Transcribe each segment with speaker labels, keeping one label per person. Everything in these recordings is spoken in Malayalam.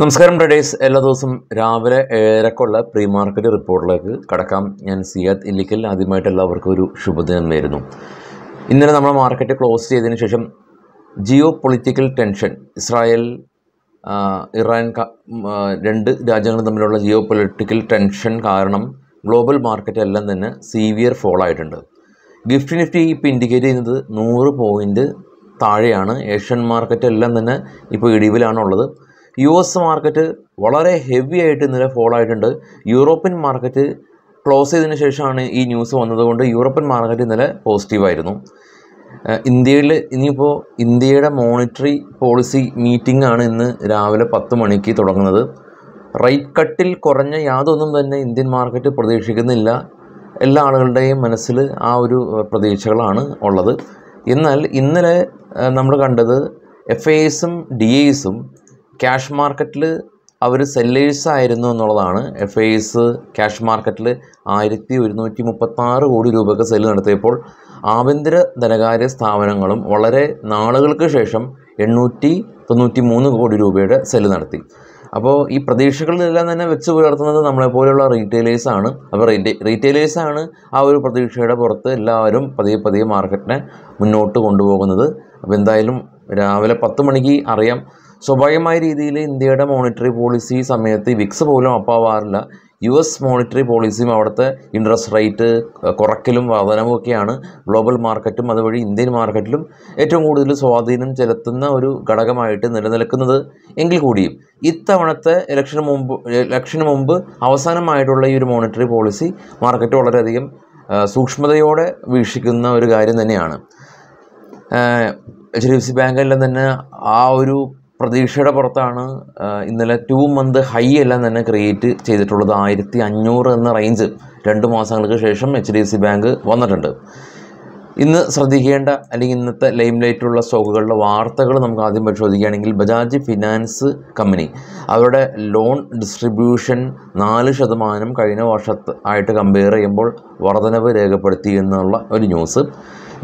Speaker 1: നമസ്കാരം ട്രഡേഴ്സ് എല്ലാ ദിവസവും രാവിലെ ഏഴരക്കുള്ള പ്രീ മാർക്കറ്റ് റിപ്പോർട്ടിലേക്ക് കടക്കാം ഞാൻ സിയാദ് ഇല്ലിക്കൽ ആദ്യമായിട്ട് എല്ലാവർക്കും ഒരു ശുഭദിനം നേരുന്നു ഇന്നലെ നമ്മൾ മാർക്കറ്റ് ക്ലോസ് ചെയ്തതിന് ശേഷം geopolitical tension Israel Iran രണ്ട് രാജ്യങ്ങൾ തമ്മിലുള്ള ജിയോ പൊളിറ്റിക്കൽ ടെൻഷൻ കാരണം ഗ്ലോബൽ മാർക്കറ്റ് എല്ലാം തന്നെ സീവിയർ ഫോൾ ആയിട്ടുണ്ട് ഗിഫ്റ്റ് നിഫ്റ്റി ഇപ്പോൾ ഇൻഡിക്കേറ്റ് ചെയ്യുന്നത് നൂറ് പോയിൻറ്റ് താഴെയാണ് ഏഷ്യൻ മാർക്കറ്റ് എല്ലാം തന്നെ ഇപ്പോൾ ഇടിവിലാണുള്ളത് ഉള്ളത് യു എസ് മാർക്കറ്റ് വളരെ ഹെവി ആയിട്ട് ഇന്നലെ ഫോൾ ആയിട്ടുണ്ട് യൂറോപ്യൻ മാർക്കറ്റ് ക്ലോസ് ചെയ്തതിന് ശേഷമാണ് ഈ ന്യൂസ് വന്നതുകൊണ്ട് യൂറോപ്യൻ മാർക്കറ്റ് ഇന്നലെ പോസിറ്റീവായിരുന്നു ഇന്ത്യയിൽ ഇനിയിപ്പോൾ ഇന്ത്യയുടെ മോണിറ്ററി പോളിസി മീറ്റിംഗ് ആണ് ഇന്ന് രാവിലെ പത്ത് മണിക്ക് തുടങ്ങുന്നത് റേറ്റ് കട്ടിൽ കുറഞ്ഞ യാതൊന്നും തന്നെ ഇന്ത്യൻ മാർക്കറ്റ് പ്രതീക്ഷിക്കുന്നില്ല എല്ലാ ആളുകളുടെയും മനസ്സിൽ ആ ഒരു പ്രതീക്ഷകളാണ് ഉള്ളത് എന്നാൽ ഇന്നലെ നമ്മൾ കണ്ടത് എഫ് എസും ഡി ഐസും ക്യാഷ് മാർക്കറ്റിൽ അവർ സെല്ലേഴ്സ് ആയിരുന്നു എന്നുള്ളതാണ് എഫ് ഐസ് ക്യാഷ് മാർക്കറ്റിൽ ആയിരത്തി ഒരുന്നൂറ്റി മുപ്പത്താറ് കോടി രൂപയ്ക്ക് സെല്ല് നടത്തിയപ്പോൾ ആഭ്യന്തര ധനകാര്യ സ്ഥാപനങ്ങളും വളരെ നാളുകൾക്ക് ശേഷം എണ്ണൂറ്റി തൊണ്ണൂറ്റി മൂന്ന് കോടി രൂപയുടെ സെല്ല് നടത്തി അപ്പോൾ ഈ പ്രതീക്ഷകളിലെല്ലാം തന്നെ വെച്ച് പുലർത്തുന്നത് നമ്മളെപ്പോലെയുള്ള റീറ്റെയിലേഴ്സാണ് അപ്പോൾ റീറ്റെയിലേഴ്സാണ് ആ ഒരു പ്രതീക്ഷയുടെ പുറത്ത് എല്ലാവരും പതിയെ പതിയെ മാർക്കറ്റിനെ മുന്നോട്ട് കൊണ്ടുപോകുന്നത് അപ്പോൾ എന്തായാലും രാവിലെ പത്ത് മണിക്ക് അറിയാം സ്വാഭാവികമായ രീതിയിൽ ഇന്ത്യയുടെ മോണിറ്ററി പോളിസി സമയത്ത് വിക്സ് പോലും അപ്പാവാറില്ല യു എസ് മോണിറ്ററി പോളിസിയും അവിടുത്തെ ഇൻട്രസ്റ്റ് റേറ്റ് കുറയ്ക്കലും വർധനവും ഒക്കെയാണ് ഗ്ലോബൽ മാർക്കറ്റും അതുവഴി ഇന്ത്യൻ മാർക്കറ്റിലും ഏറ്റവും കൂടുതൽ സ്വാധീനം ചെലുത്തുന്ന ഒരു ഘടകമായിട്ട് നിലനിൽക്കുന്നത് എങ്കിൽ കൂടിയും ഇത്തവണത്തെ ഇലക്ഷന് മുമ്പ് ഇലക്ഷന് മുമ്പ് അവസാനമായിട്ടുള്ള ഈ ഒരു മോണിറ്ററി പോളിസി മാർക്കറ്റ് വളരെയധികം സൂക്ഷ്മതയോടെ വീക്ഷിക്കുന്ന ഒരു കാര്യം തന്നെയാണ് എച്ച് ഡി എഫ് സി ബാങ്കെല്ലാം തന്നെ ആ ഒരു പ്രതീക്ഷയുടെ പുറത്താണ് ഇന്നലെ ടു മന്ത് ഹൈ എല്ലാം തന്നെ ക്രിയേറ്റ് ചെയ്തിട്ടുള്ളത് ആയിരത്തി അഞ്ഞൂറ് എന്ന റേഞ്ച് രണ്ട് മാസങ്ങൾക്ക് ശേഷം H D F C bank വന്നിട്ടുണ്ട് ഇന്ന് ശ്രദ്ധിക്കേണ്ട അല്ലെങ്കിൽ ഇന്നത്തെ ലൈം ലൈറ്റുള്ള സ്റ്റോക്കുകളുടെ വാർത്തകൾ നമുക്ക് ആദ്യം പരിശോധിക്കുകയാണെങ്കിൽ ബജാജ് ഫിനാൻസ് കമ്പനി അവരുടെ ലോൺ ഡിസ്ട്രിബ്യൂഷൻ നാല് ശതമാനം കഴിഞ്ഞ വർഷത്ത് ആയിട്ട് കമ്പയർ ചെയ്യുമ്പോൾ വർധനവ് രേഖപ്പെടുത്തി എന്നുള്ള ഒരു ന്യൂസ്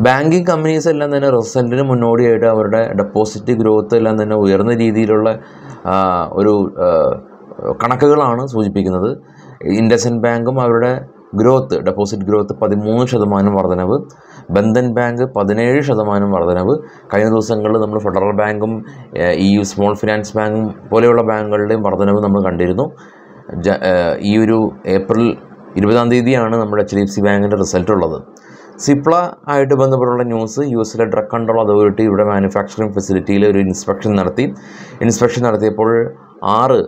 Speaker 1: ബാങ്കിങ് കമ്പനീസ് എല്ലാം തന്നെ റിസൾട്ടിന് മുന്നോടിയായിട്ട് അവരുടെ ഡെപ്പോസിറ്റ് ഗ്രോത്ത് എല്ലാം തന്നെ ഉയർന്ന രീതിയിലുള്ള ഒരു കണക്കുകളാണ് സൂചിപ്പിക്കുന്നത് ഇൻഡസൻ ബാങ്കും അവരുടെ ഗ്രോത്ത് ഡെപ്പോസിറ്റ് ഗ്രോത്ത് പതിമൂന്ന് ശതമാനം വർധനവ് ബന്ധൻ ബാങ്ക് പതിനേഴ് ശതമാനം വർധനവ് കഴിഞ്ഞ ദിവസങ്ങളിൽ നമ്മൾ ഫെഡറൽ ബാങ്കും ഈ സ്മോൾ ഫിനാൻസ് ബാങ്കും പോലെയുള്ള ബാങ്കുകളുടെയും വർധനവ് നമ്മൾ കണ്ടിരുന്നു ഈ ഒരു ഏപ്രിൽ ഇരുപതാം തീയതിയാണ് നമ്മുടെ എച്ച് ഡി എഫ് സി ബാങ്കിൻ്റെ റിസൾട്ട് ഉള്ളത് സിപ്ല ആയിട്ട് ബന്ധപ്പെട്ടുള്ള ന്യൂസ് യു എസിലെ ഡ്രഗ് കൺട്രോൾ അതോറിറ്റി ഇവിടെ മാനുഫാക്ചറിങ് ഫെസിലിറ്റിയിൽ ഒരു ഇൻസ്പെക്ഷൻ നടത്തി ഇൻസ്പെക്ഷൻ നടത്തിയപ്പോൾ ആറ്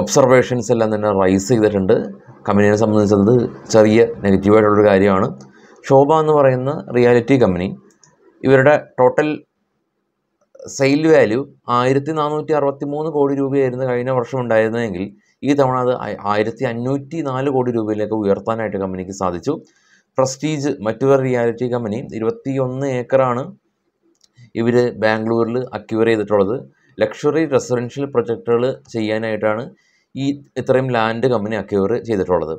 Speaker 1: ഒബ്സർവേഷൻസ് എല്ലാം തന്നെ റൈസ് ചെയ്തിട്ടുണ്ട് കമ്പനിയെ സംബന്ധിച്ചത് ചെറിയ നെഗറ്റീവായിട്ടുള്ളൊരു കാര്യമാണ് ശോഭ എന്ന് പറയുന്ന റിയാലിറ്റി കമ്പനി ഇവരുടെ ടോട്ടൽ സെയിൽ വാല്യൂ ആയിരത്തി നാനൂറ്റി അറുപത്തി മൂന്ന് കോടി രൂപയായിരുന്നു കഴിഞ്ഞ വർഷം ഉണ്ടായിരുന്നതെങ്കിൽ ഈ തവണ അത് ആയിരത്തി അഞ്ഞൂറ്റി നാല് കോടി രൂപയിലേക്ക് ഉയർത്താനായിട്ട് കമ്പനിക്ക് സാധിച്ചു പ്രസ്റ്റീജ് മറ്റൊരു റിയാലിറ്റി കമ്പനി ഒന്ന് ഏക്കറാണ് ഇവർ ബാംഗ്ലൂരിൽ അക്യൂർ ചെയ്തിട്ടുള്ളത് ലക്ഷറി റെസിഡൻഷ്യൽ പ്രൊജക്റ്റുകൾ ചെയ്യാനായിട്ടാണ് ഈ ഇത്രയും ലാൻഡ് കമ്പനി അക്യൂർ ചെയ്തിട്ടുള്ളത്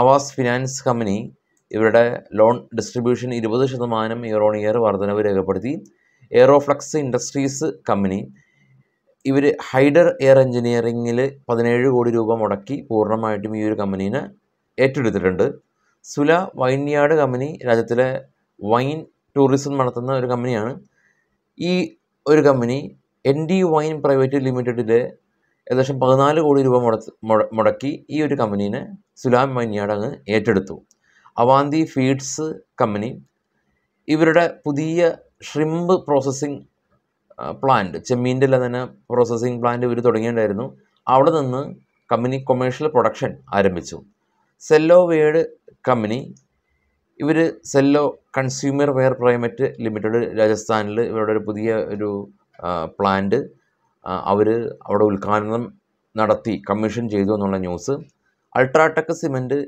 Speaker 1: ആവാസ് ഫിനാൻസ് കമ്പനി ഇവരുടെ ലോൺ ഡിസ്ട്രിബ്യൂഷൻ ഇരുപത് ശതമാനം ഇയർ ഓൺ ഇയർ വർധനവ് രേഖപ്പെടുത്തി എയറോഫ്ലക്സ് ഇൻഡസ്ട്രീസ് കമ്പനി ഇവർ ഹൈഡർ എയർ എഞ്ചിനീയറിങ്ങിൽ പതിനേഴ് കോടി രൂപ മുടക്കി പൂർണ്ണമായിട്ടും ഈ ഒരു കമ്പനീനെ ഏറ്റെടുത്തിട്ടുണ്ട് സുല വൈൻയാർഡ് കമ്പനി രാജ്യത്തിലെ വൈൻ ടൂറിസം നടത്തുന്ന ഒരു കമ്പനിയാണ് ഈ ഒരു company N D wine private ലിമിറ്റഡിലെ ഏകദേശം പതിനാല് കോടി രൂപ മുടക്കി ഈ ഒരു കമ്പനീനെ സുലാം വൈൻയാർഡ് അങ്ങ് ഏറ്റെടുത്തു അവാന്തി ഫീഡ്സ് കമ്പനി ഇവരുടെ പുതിയ ഷ്രിമ്പ് പ്രോസസ്സിംഗ് പ്ലാന്റ് ചെമ്മീൻ്റെ എല്ലാം തന്നെ പ്രോസസ്സിംഗ് പ്ലാന്റ് ഇവർ തുടങ്ങിയിട്ടുണ്ടായിരുന്നു അവിടെ നിന്ന് കമ്പനി കൊമേഴ്ഷ്യൽ പ്രൊഡക്ഷൻ ആരംഭിച്ചു സെല്ലോ വേഡ് കമ്പനി ഇവർ Cello consumer ware private limited രാജസ്ഥാനിൽ ഇവരുടെ ഒരു പുതിയ ഒരു പ്ലാന്റ് അവർ അവിടെ ഉദ്ഘാടനം നടത്തി കമ്മീഷൻ ചെയ്തു എന്നുള്ള ന്യൂസ് അൾട്രാടെക് സിമെൻറ്റ്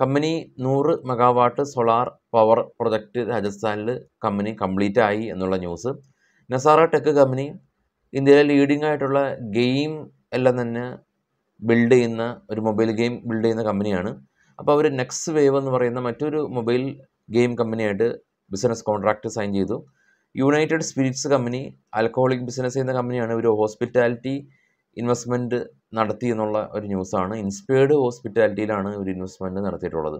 Speaker 1: കമ്പനി നൂറ് മെഗാവാട്ട് സോളാർ പവർ പ്രൊജക്റ്റ് രാജസ്ഥാനിൽ കമ്പനി കംപ്ലീറ്റ് ആയി എന്നുള്ള ന്യൂസ് നസാറ ടെക് കമ്പനി ഇന്ത്യയിലെ ലീഡിംഗ് ആയിട്ടുള്ള ഗെയിം എല്ലാം തന്നെ ബിൽഡ് ചെയ്യുന്ന ഒരു മൊബൈൽ ഗെയിം ബിൽഡ് ചെയ്യുന്ന കമ്പനിയാണ് അപ്പോൾ അവർ നെക്സ് വേവ് എന്ന് പറയുന്ന മറ്റൊരു മൊബൈൽ ഗെയിം കമ്പനിയായിട്ട് ബിസിനസ് കോൺട്രാക്റ്റ് സൈൻ ചെയ്തു United Spirits company alcoholic business ചെയ്യുന്ന കമ്പനിയാണ് ഒരു ഹോസ്പിറ്റാലിറ്റി ഇൻവെസ്റ്റ്മെൻറ്റ് നടത്തി എന്നുള്ള ഒരു ന്യൂസാണ് ഇൻസ്പയർഡ് ഹോസ്പിറ്റാലിറ്റിയിലാണ് ഒരു ഇൻവെസ്റ്റ്മെൻറ്റ് നടത്തിയിട്ടുള്ളത്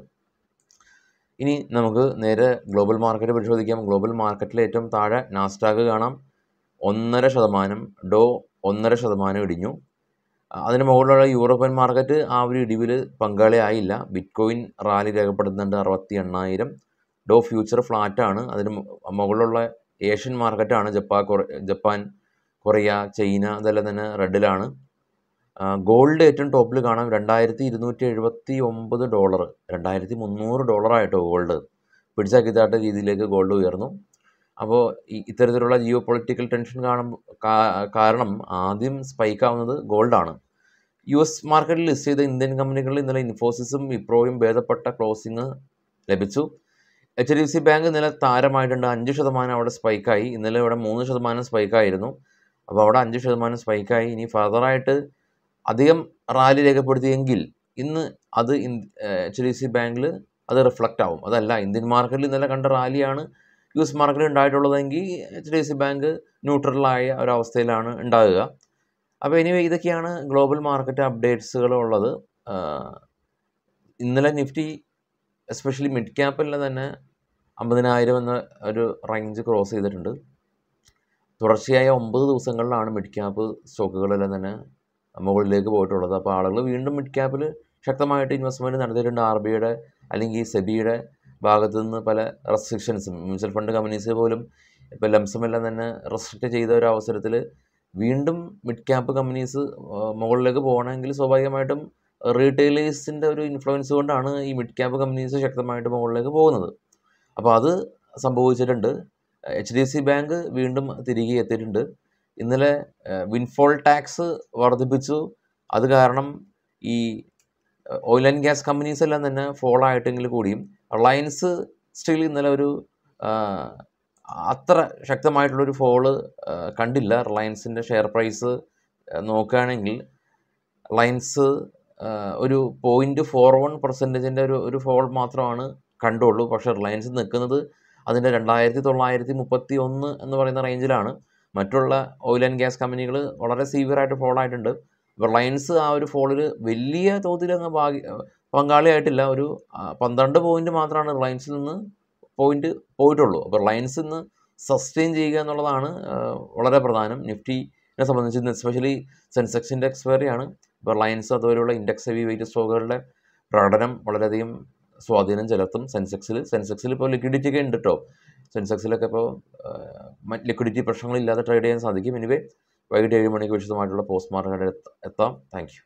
Speaker 1: ഇനി നമുക്ക് നേരെ ഗ്ലോബൽ മാർക്കറ്റ് പരിശോധിക്കാം ഗ്ലോബൽ മാർക്കറ്റിൽ ഏറ്റവും താഴെ നാസ്റ്റാഗ് കാണാം ഒന്നര ശതമാനം ഡോ ഒന്നര ശതമാനം ഇടിഞ്ഞു അതിന് മുകളിലുള്ള യൂറോപ്യൻ മാർക്കറ്റ് ആ ഒരു ഇടിവിൽ പങ്കാളിയായില്ല ബിറ്റ് കോയിൻ റാലി രേഖപ്പെടുത്തുന്നുണ്ട് അറുപത്തി എണ്ണായിരം ഡോ ഫ്യൂച്ചർ ഫ്ലാറ്റാണ് അതിന് മുകളിലുള്ള ഏഷ്യൻ മാർക്കറ്റാണ് ജപ്പാ ജപ്പാൻ കൊറിയ ചൈന ഇതെല്ലാം തന്നെ റെഡിലാണ് ഗോൾഡ് ഏറ്റവും ടോപ്പിൽ കാണാം രണ്ടായിരത്തി ഇരുന്നൂറ്റി എഴുപത്തി ഒമ്പത് ഡോളർ രണ്ടായിരത്തി മുന്നൂറ് ഡോളറായിട്ടോ ഗോൾഡ് പിടിച്ചാക്കിത്താട്ട രീതിയിലേക്ക് ഗോൾഡ് ഉയർന്നു അപ്പോൾ ഇത്തരത്തിലുള്ള ജിയോ പൊളിറ്റിക്കൽ ടെൻഷൻ കാണും കാരണം ആദ്യം സ്പൈക്ക് ആവുന്നത് ഗോൾഡാണ് യു എസ് മാർക്കറ്റിൽ ലിസ്റ്റ് ചെയ്ത ഇന്ത്യൻ കമ്പനികളിൽ ഇന്നലെ ഇൻഫോസിസും വിപ്രോയും ഭേദപ്പെട്ട ക്ലോസിംഗ് ലഭിച്ചു എച്ച് ഡി സി ബാങ്ക് ഇന്നലെ താരമായിട്ടുണ്ട് അഞ്ച് ശതമാനം അവിടെ സ്പൈക്കായി ഇന്നലെ ഇവിടെ മൂന്ന് ശതമാനം സ്പൈക്കായിരുന്നു അപ്പോൾ അവിടെ അഞ്ച് ശതമാനം സ്പൈക്കായി ഇനി ഫർദറായിട്ട് അധികം റാലി രേഖപ്പെടുത്തിയെങ്കിൽ ഇന്ന് അത് എച്ച് ഡി സി ബാങ്കിൽ അത് റിഫ്ലക്റ്റ് ആവും അതല്ല ഇന്ത്യൻ മാർക്കറ്റിൽ ഇന്നലെ കണ്ട റാലിയാണ് യൂസ് മാർക്കറ്റ് ഉണ്ടായിട്ടുള്ളതെങ്കിൽ H D F C bank ന്യൂട്രലായ ഒരവസ്ഥയിലാണ് ഉണ്ടാകുക അപ്പോൾ ഇനി ഇതൊക്കെയാണ് ഗ്ലോബൽ മാർക്കറ്റ് അപ്ഡേറ്റ്സുകൾ ഉള്ളത് ഇന്നലെ നിഫ്റ്റി എസ്പെഷ്യലി മിഡ് ക്യാപ്പിൽ തന്നെ അമ്പതിനായിരം എന്ന ഒരു റേഞ്ച് ക്രോസ് ചെയ്തിട്ടുണ്ട് തുടർച്ചയായ ഒമ്പത് ദിവസങ്ങളിലാണ് മിഡ് ക്യാപ്പ് സ്റ്റോക്കുകളെല്ലാം തന്നെ മുകളിലേക്ക് പോയിട്ടുള്ളത് അപ്പോൾ ആളുകൾ വീണ്ടും മിഡ് ക്യാപ്പിൽ ശക്തമായിട്ട് ഇൻവെസ്റ്റ്മെൻറ്റ് നടത്തിയിട്ടുണ്ട് ആർ ബിയുടെ അല്ലെങ്കിൽ സെബിയുടെ ഭാഗത്തു നിന്ന് പല റെസ്ട്രിക്ഷൻസും മ്യൂച്വൽ ഫണ്ട് കമ്പനീസ് പോലും ഇപ്പോൾ എല്ലാം തന്നെ റെസ്ട്രിക്റ്റ് ചെയ്ത ഒരു അവസരത്തിൽ വീണ്ടും മിഡ് ക്യാപ്പ് കമ്പനീസ് മുകളിലേക്ക് പോകണമെങ്കിൽ സ്വാഭാവികമായിട്ടും റീറ്റെയിലേഴ്സിൻ്റെ ഒരു ഇൻഫ്ലുവൻസ് കൊണ്ടാണ് ഈ മിഡ് ക്യാപ്പ് കമ്പനീസ് ശക്തമായിട്ട് മുകളിലേക്ക് പോകുന്നത് അപ്പോൾ അത് സംഭവിച്ചിട്ടുണ്ട് എച്ച് ഡി സി ബാങ്ക് വീണ്ടും തിരികെ എത്തിയിട്ടുണ്ട് ഇന്നലെ വിൻഫോൾ ടാക്സ് വർദ്ധിപ്പിച്ചു അത് കാരണം ഈ ഓയിൽ ആൻഡ് ഗ്യാസ് കമ്പനീസ് എല്ലാം തന്നെ ഫോളോ ആയിട്ടെങ്കിൽ കൂടിയും റിലയൻസ് സ്റ്റിൽ ഇന്നലെ ഒരു അത്ര ശക്തമായിട്ടുള്ളൊരു ഫോള് കണ്ടില്ല റിലയൻസിൻ്റെ ഷെയർ പ്രൈസ് നോക്കുകയാണെങ്കിൽ റിലയൻസ് ഒരു പോയിൻ്റ് ഫോർ വൺ പെർസെൻറ്റേജിൻ്റെ ഒരു ഒരു ഫോൾ മാത്രമാണ് കണ്ടുള്ളൂ പക്ഷേ റിലയൻസ് നിൽക്കുന്നത് അതിൻ്റെ രണ്ടായിരത്തി തൊള്ളായിരത്തി മുപ്പത്തി ഒന്ന് എന്ന് പറയുന്ന റേഞ്ചിലാണ് മറ്റുള്ള ഓയിൽ ആൻഡ് ഗ്യാസ് കമ്പനികൾ വളരെ സീവിയറായിട്ട് ഫോളോ ആയിട്ടുണ്ട് റിലയൻസ് ആ ഒരു ഫോളിൽ വലിയ തോതിൽ അങ്ങ് ഭാഗ്യ പങ്കാളിയായിട്ടില്ല ഒരു പന്ത്രണ്ട് പോയിന്റ് മാത്രമാണ് റിലയൻസിൽ നിന്ന് പോയിന്റ് പോയിട്ടുള്ളൂ അപ്പോൾ റിലയൻസ് ഇന്ന് സസ്റ്റെയിൻ ചെയ്യുക എന്നുള്ളതാണ് വളരെ പ്രധാനം നിഫ്റ്റിനെ സംബന്ധിച്ച് എസ്പെഷ്യലി സെൻസെക്സ് ഇൻഡെക്സ് വേറെയാണ് ഇപ്പോൾ റിലയൻസ് അതുപോലെയുള്ള ഇൻഡെക്സ് ഹെവി വെയിറ്റ് സ്റ്റോക്കുകളുടെ പ്രകടനം വളരെയധികം സ്വാധീനം ചെലുത്തും സെൻസെക്സിൽ സെൻസെക്സിൽ ഇപ്പോൾ ലിക്വിഡിറ്റി ഒക്കെ ഉണ്ട് കേട്ടോ സെൻസെക്സിലൊക്കെ ഇപ്പോൾ ലിക്വിഡിറ്റി പ്രശ്നങ്ങളില്ലാതെ ട്രേഡ് ചെയ്യാൻ സാധിക്കും എനിവേ വൈകിട്ട് ഏഴ് മണിക്ക് വിശദമായിട്ടുള്ള പോസ്റ്റ്മാർട്ടം എത്താം താങ്ക്